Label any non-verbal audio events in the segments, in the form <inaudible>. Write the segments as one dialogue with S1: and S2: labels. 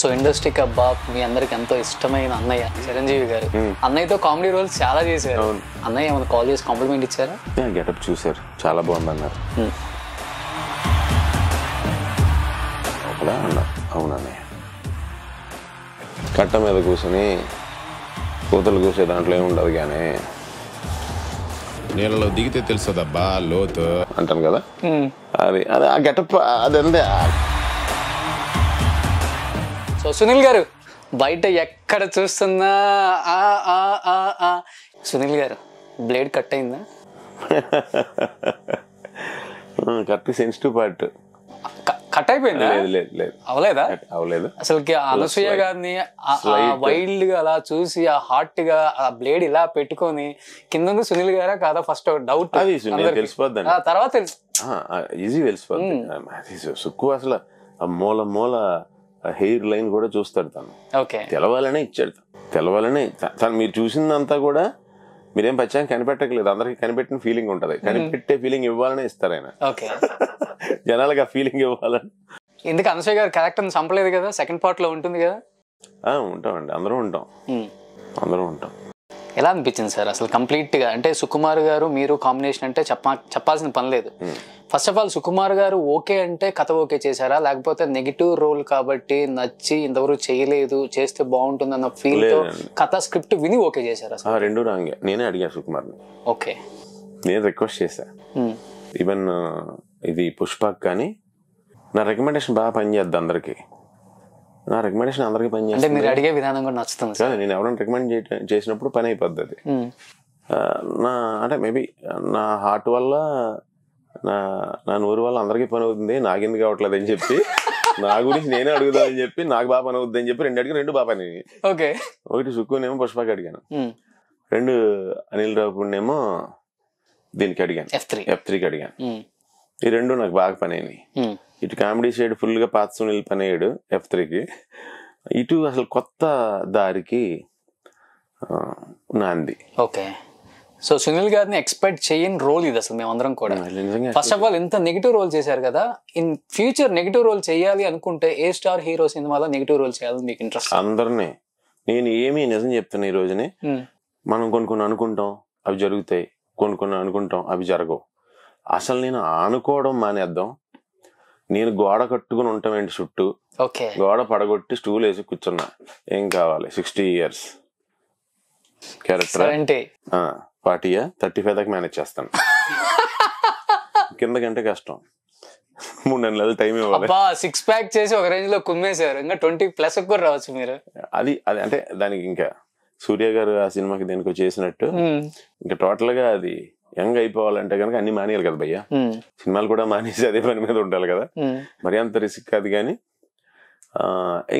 S1: So ఇండస్ట్రీకి అబ్బా మీ అందరికి ఎంతో ఇష్టమైన అన్నయ్య చిరంజీవి గారు hmm. అన్నయ్యతో కామెడీ రోల్స్ చాలా చేశారు అన్నయ్య ఏమైనా కాల్ చేసి కాంప్లిమెంట్ ఇచ్చారా
S2: గెటప్ చూసారు చాలా బాగుందన్నారు hmm. అన్నారు అవునన్నయ్య కట్ట మీద కూర్చొని కూతలు కూర్చే దాంట్లో ఏమి ఉండదు కానీ నీళ్ళలో దిగితే అబ్బా లోతు అంటాను కదా hmm. అది అదే ఆ గెటప్ అది
S1: సో సునీల్ గారు బయట ఎక్కడ చూస్తున్నా సునీల్ గారు బ్లేడ్ కట్ అయిందా <laughs>
S2: కట్ సెన్సిటివ్ పార్ట్ కట్ అయిపోయింది లేదు లేదు లేదు అవలేదా అవలేదు అసలుకి అనసూయ గారిని
S1: వైల్డ్ గా అలా చూసి ఆ హాట్ గా ఆ బ్లేడ్ ఇలా పెట్టుకొని కింద సునీల్ గారా కాదా ఫస్ట్ డౌట్ అది తెలిసిపోద్ది తర్వాత
S2: ఈజీ తెలిసిపోద్ది సుక్కు అసలు ఆ మూల మూల హెయిర్ లైన్ కూడా చూస్తాడు తను తెలవాలనే ఇచ్చాడు తెలవాలనే తను మీరు చూసిందంతా కూడా మీరేం పచ్చాం కనిపెట్టకలేదు అందరికి కనిపెట్టిన ఫీలింగ్ ఉంటది కనిపెట్టే ఫీలింగ్ ఇవ్వాలనే ఇస్తారు ఆయన <laughs> జనాలకు ఆ ఫీలింగ్ ఇవ్వాలని
S1: ఎందుకు అనసూయ గారు క్యారెక్టర్ చంపలేదు కదా సెకండ్ పార్ట్ లో ఉంటుంది కదా
S2: ఉంటాం అండి అందరూ ఉంటాం అందరూ ఉంటాం ఎలా అనిపించింది
S1: సార్ అసలు కంప్లీట్ గా అంటే సుకుమార్ గారు మీరు కాంబినేషన్ అంటే చెప్ప చెప్పాల్సిన పని లేదు ఫస్ట్ ఆఫ్ ఆల్ సుకుమార్ గారు ఓకే అంటే కథ ఓకే చేశారా లేకపోతే నెగిటివ్ రోల్ కాబట్టి నచ్చి ఇంతవరకు చేయలేదు చేస్తే బాగుంటుంది అన్న ఫీల్ కథ స్క్రిప్ట్ విని ఓకే చేశారా
S2: సార్ రెండు రాంగే నేనే అడిగాను సుకుమార్ని ఓకే నేను రిక్వెస్ట్ చేశా ఈవెన్ ఇది పుష్ప కానీ నా రికమెండేషన్ బాగా పనిచేద్ది అందరికి నా రికమెండేషన్ అందరికి పని అంటే మీరు అడిగే విధానం కూడా నచ్చుతుంది సార్ నేను ఎవరైనా రికమెండ్ చేసినప్పుడు పని అయిపోద్ది అది నా అంటే మేబీ నా హార్ట్ వల్ల నా నా నోరు వల్ల అందరికీ పని అవుతుంది నాకెందుకు కావట్లేదు అని చెప్పి నా గురించి నేనే అడుగుదామని చెప్పి నాకు బాగా పని అవుతుంది అని చెప్పి రెండు అడిగిన రెండు బాగా పని ఓకే ఒకటి సుక్కునేమో పుష్పకి అడిగాను రెండు అనిల్ రావుకునేమో దీనికి అడిగాను ఎఫ్ త్రీ ఎఫ్ త్రీకి అడిగాను ఈ రెండు నాకు బాగా పని అయినాయి ఇటు కామెడీ షేడ్ గా పాత సునీల్ పని అయ్యాడు ఎఫ్ త్రీకి ఇటు అసలు కొత్త దారికి నాంది
S1: ఓకే సో సునీల్ గారిని ఎక్స్పెక్ట్ చేయని రోల్ ఇది అసలు మేమందరం కూడా ఫస్ట్ ఆఫ్ ఆల్ ఇంత నెగిటివ్ రోల్ చేశారు కదా ఇన్ ఫ్యూచర్ నెగిటివ్ రోల్ చేయాలి అనుకుంటే ఏ స్టార్ హీరో సినిమాలో నెగిటివ్ రోల్ చేయాలి మీకు ఇంట్రెస్ట్
S2: అందరినీ నేను ఏమి నిజం చెప్తున్నా ఈ రోజుని hmm. మనం కొన్ని కొన్ని అనుకుంటాం అవి జరుగుతాయి కొన్ని కొన్ని అనుకుంటాం అవి జరగవు అసలు నేను అనుకోవడం మానేద్దాం నేను గోడ కట్టుకుని ఉంటాం ఏంటి చుట్టూ గోడ పడగొట్టి స్టూల్ వేసి కూర్చున్నా ఏం కావాలి సిక్స్టీ ఇయర్స్ క్యారెక్టర్ అంటే పార్టీయా థర్టీ ఫైవ్ దాకా మేనేజ్ చేస్తాను <laughs> కింద కంటే కష్టం మూడు నెలల నెలలు టైం ఇవ్వాలి
S1: సిక్స్ ప్యాక్ చేసి ఒక రేంజ్ లో కుమ్మేశారు ఇంకా ట్వంటీ ప్లస్ కూడా రావచ్చు మీరు
S2: అది అది అంటే దానికి ఇంకా సూర్య గారు ఆ సినిమాకి దీనికి చేసినట్టు ఇంకా టోటల్ గా అది యంగ్ అయిపోవాలంటే కనుక అన్ని మానేయాలి కదా భయ్య సినిమాలు కూడా మానేసి అదే పని మీద ఉండాలి కదా మరి అంత రిస్క్ కాదు కానీ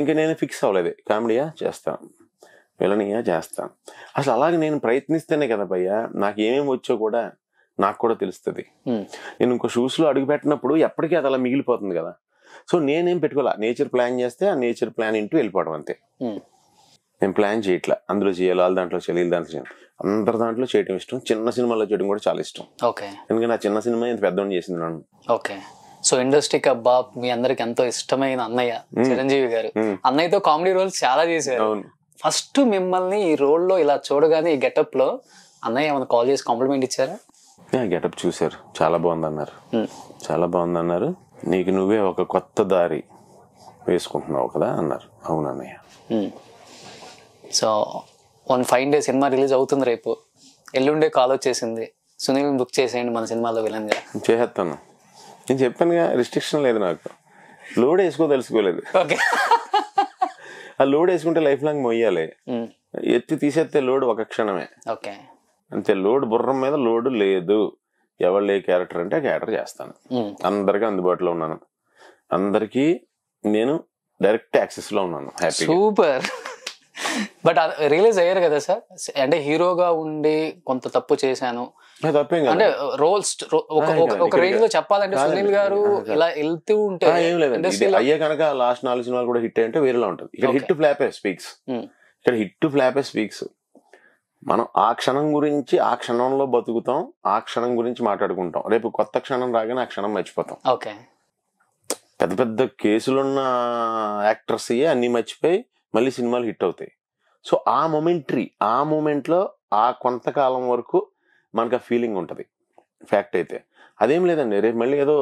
S2: ఇంకా నేను ఫిక్స్ అవ్వలేదు కామెడీయా చేస్తాను వెళ్ళనీయా చేస్తాను అసలు అలాగే నేను ప్రయత్నిస్తేనే కదా భయ్యా నాకు ఏమేమి వచ్చో కూడా నాకు కూడా తెలుస్తుంది నేను ఇంకో షూస్లో అడుగు పెట్టినప్పుడు ఎప్పటికీ అది అలా మిగిలిపోతుంది కదా సో నేనేం పెట్టుకోలే నేచర్ ప్లాన్ చేస్తే ఆ నేచర్ ప్లాన్ ఇంటూ వెళ్ళిపోవడం అంతే నేను ప్లాన్ చేయట్లా అందులో చేయాలి వాళ్ళ దాంట్లో చేయాలి దాంట్లో చేయాలి అందరి దాంట్లో చేయడం ఇష్టం చిన్న సినిమాలో చేయడం కూడా చాలా ఇష్టం ఓకే ఎందుకంటే నా చిన్న సినిమా ఇంత పెద్దవాడిని చేసింది నన్ను
S1: ఓకే సో ఇండస్ట్రీ అబ్బా మీ అందరికి ఎంతో
S2: ఇష్టమైన అన్నయ్య చిరంజీవి గారు
S1: అన్నయ్యతో కామెడీ రోల్స్ చాలా చేశారు ఫస్ట్ మిమ్మల్ని ఈ రోల్లో ఇలా చూడగానే ఈ గెటప్లో అన్నయ్య ఏమైనా కాల్ చేసి కాంప్లిమెంట్ ఇచ్చారా
S2: గెటప్ చూశారు చాలా బాగుంది అన్నారు చాలా బాగుంది అన్నారు నీకు నువ్వే ఒక కొత్త దారి వేసుకుంటున్నావు కదా అన్నారు అవును అన్నయ్య
S1: సో వన్ ఫైవ్ డే సినిమా రిలీజ్ అవుతుంది రేపు ఎల్లుండే కాల్ వచ్చేసింది సునీల్ బుక్ చేసేయండి మన సినిమాలో విలన్గా
S2: చేసేస్తాను నేను చెప్పానుగా రిస్ట్రిక్షన్ లేదు నాకు లోడ్ వేసుకో తెలుసుకోలేదు ఓకే ఆ లోడ్ వేసుకుంటే లైఫ్ లాంగ్ మొయ్యాలి ఎత్తి తీసేస్తే లోడ్ ఒక క్షణమే ఓకే అంతే లోడ్ బుర్రం మీద లోడ్ లేదు ఎవరు లే క్యారెక్టర్ అంటే క్యారెక్టర్ చేస్తాను అందరికీ అందుబాటులో ఉన్నాను అందరికీ నేను డైరెక్ట్ యాక్సెస్ లో ఉన్నాను హ్యాపీ సూపర్ బట్ రియలైజ్ అయ్యారు కదా సార్ అంటే హీరోగా ఉండి
S1: కొంత తప్పు చేశాను
S2: అంటే రోల్స్ ఒక రేంజ్ లో చెప్పాలంటే సునీల్ గారు ఇలా
S1: వెళ్తూ ఉంటే ఏం అయ్యే
S2: కనుక లాస్ట్ నాలుగు సినిమాలు కూడా హిట్ అంటే వేరేలా ఉంటుంది ఇక్కడ హిట్ ఫ్లాపే స్పీక్స్ ఇక్కడ హిట్ ఫ్లాపే స్పీక్స్ మనం ఆ క్షణం గురించి ఆ క్షణంలో బతుకుతాం ఆ క్షణం గురించి మాట్లాడుకుంటాం రేపు కొత్త క్షణం రాగానే ఆ క్షణం మర్చిపోతాం ఓకే పెద్ద పెద్ద కేసులున్న యాక్టర్స్ అన్ని మర్చిపోయి మళ్ళీ సినిమాలు హిట్ అవుతాయి సో ఆ మొమెంటరీ ఆ మూమెంట్లో ఆ కొంతకాలం వరకు మనకు ఆ ఫీలింగ్ ఉంటుంది ఫ్యాక్ట్ అయితే అదేం లేదండి రేపు మళ్ళీ ఏదో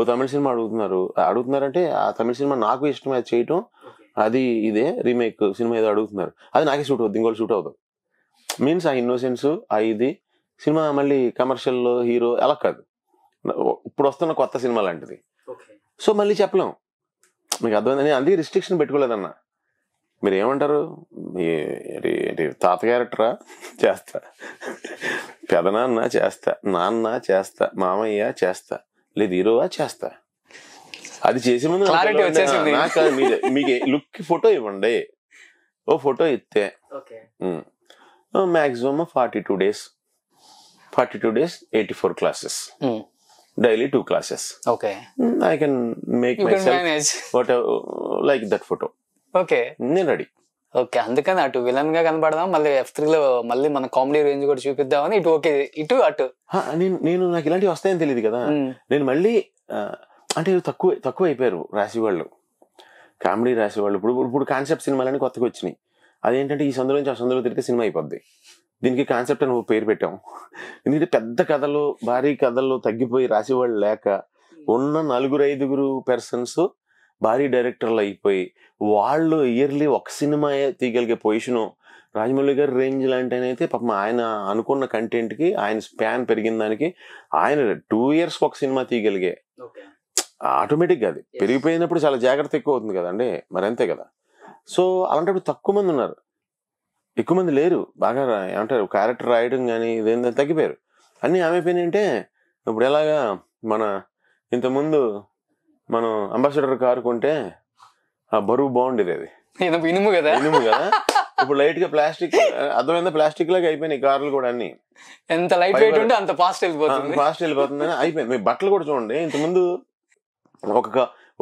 S2: ఓ తమిళ సినిమా అడుగుతున్నారు అడుగుతున్నారంటే ఆ తమిళ సినిమా నాకు ఇష్టం అది చేయటం అది ఇదే రీమేక్ సినిమా ఏదో అడుగుతున్నారు అది నాకే షూట్ అవుతుంది ఇంకోటి షూట్ అవుతుంది మీన్స్ ఆ ఇన్నోసెన్స్ ఆ ఇది సినిమా మళ్ళీ కమర్షియల్ హీరో అలా కాదు ఇప్పుడు వస్తున్న కొత్త సినిమా లాంటిది సో మళ్ళీ చెప్పలేం మీకు అర్థమైంది అందుకే రిస్ట్రిక్షన్ పెట్టుకోలేదన్నా మీరు ఏమంటారు తాత చేస్తా పెదనాన్న చేస్తా నాన్న చేస్తా మామయ్య చేస్తా లేదు హీరోవా చేస్తా అది చేసే ముందు మీకు లుక్ ఫోటో ఇవ్వండి ఓ ఫోటో ఇస్తే maximum forty two days forty two days eighty four classes daily two classes okay I can make myself what like that photo okay
S1: నేను రెడీ ఓకే అందుకని అటు విలన్ గా కనపడదాం మళ్ళీ ఎఫ్ త్రీ లో మళ్ళీ మన కామెడీ రేంజ్ కూడా చూపిద్దామని ఇటు ఓకే ఇటు అటు
S2: నేను నాకు ఇలాంటివి వస్తాయని తెలియదు కదా నేను మళ్ళీ అంటే తక్కువ తక్కువ అయిపోయారు రాసి వాళ్ళు కామెడీ రాసి వాళ్ళు ఇప్పుడు ఇప్పుడు కాన్సెప్ట్ సినిమాలని కొత్తగా వచ్చినాయి అదేంటంటే ఈ సందులో నుంచి ఆ సందులో తిరిగితే సినిమా అయిపోద్ది దీనికి కాన్సెప్ట్ అని పేరు పెట్టాం ఎందుకంటే పెద్ద కథలు భారీ కథలు తగ్గిపోయి రాసేవాళ్ళు లేక ఉన్న నలుగురు ఐదుగురు పర్సన్స్ భారీ డైరెక్టర్లు అయిపోయి వాళ్ళు ఇయర్లీ ఒక సినిమా తీయగలిగే పొజిషను రాజమౌళి గారి రేంజ్ లాంటి అయితే పాపం ఆయన అనుకున్న కంటెంట్కి ఆయన స్పాన్ పెరిగిన దానికి ఆయన టూ ఇయర్స్ ఒక సినిమా తీయగలిగే ఆటోమేటిక్గా అది పెరిగిపోయినప్పుడు చాలా జాగ్రత్త ఎక్కువ అవుతుంది కదండి మరి అంతే కదా సో అలాంటప్పుడు తక్కువ మంది ఉన్నారు ఎక్కువ మంది లేరు బాగా ఏమంటారు క్యారెక్టర్ రాయడం కానీ ఇదేందని తగ్గిపోయారు అన్నీ ఏమైపోయినాయంటే ఇప్పుడు ఎలాగా మన ఇంతకుముందు మనం అంబాసిడర్ కారు కొంటే ఆ బరువు బాగుండేది అది ఇనుము కదా ఇనుము కదా <laughs> ఇప్పుడు లైట్ గా ప్లాస్టిక్ అర్థమైందా ప్లాస్టిక్ లాగా అయిపోయినాయి కార్లు కూడా అన్ని ఎంత లైట్ వెయిట్ ఉంటే అంత ఫాస్ట్ వెళ్ళిపోతుంది ఫాస్ట్ వెళ్ళిపోతుంది అయిపోయింది మీ బట్టలు కూడా చూడండి ఇంతకుముందు ఒక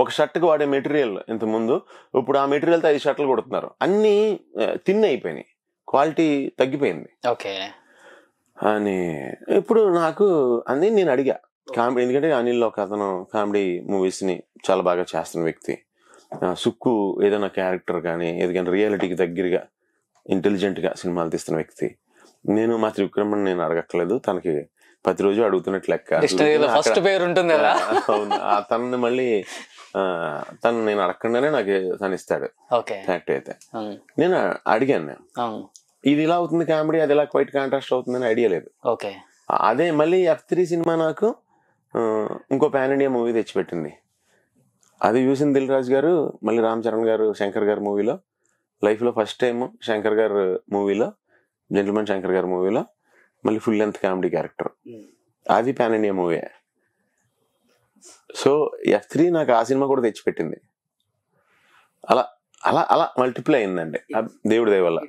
S2: ఒక షర్ట్కి వాడే మెటీరియల్ ఇంతకుముందు ఇప్పుడు ఆ మెటీరియల్తో ఐదు షర్ట్లు కొడుతున్నారు అన్ని తిన్ అయిపోయినాయి క్వాలిటీ తగ్గిపోయింది ఓకే అని ఇప్పుడు నాకు అని నేను అడిగా కామెడీ ఎందుకంటే అనిల్ ఒక అతను కామెడీ మూవీస్ ని చాలా బాగా చేస్తున్న వ్యక్తి సుక్కు ఏదైనా క్యారెక్టర్ కానీ ఏదైనా రియాలిటీకి దగ్గరగా ఇంటెలిజెంట్ గా సినిమాలు తీస్తున్న వ్యక్తి నేను మా త్రివిక్రమణ్ నేను అడగక్కలేదు తనకి ప్రతిరోజు అడుగుతున్నట్టు లెక్క ఫస్ట్ పేరు ఉంటుంది తనని మళ్ళీ తను నేను అడగకుండానే నాకు తను ఇస్తాడు ఫ్యాక్ట్ అయితే నేను అడిగాను ఇది ఇలా అవుతుంది కామెడీ అది ఇలా క్వైట్ కాంట్రాస్ట్ అవుతుంది అని ఐడియా లేదు అదే మళ్ళీ ఎఫ్ త్రీ సినిమా నాకు ఇంకో ప్యాన్ ఇండియా మూవీ తెచ్చిపెట్టింది అది చూసిన దిల్ రాజు గారు మళ్ళీ రామ్ చరణ్ గారు శంకర్ గారు మూవీలో లైఫ్లో ఫస్ట్ టైం శంకర్ గారు మూవీలో జెంటిల్మెన్ శంకర్ గారు మూవీలో మళ్ళీ ఫుల్ లెంత్ కామెడీ క్యారెక్టర్ అది pan India movie so F three నాకు ఆ సినిమా కూడా తెచ్చిపెట్టింది అలా అలా అలా మల్టిప్లై అయిందండి దేవుడి దేవల్ల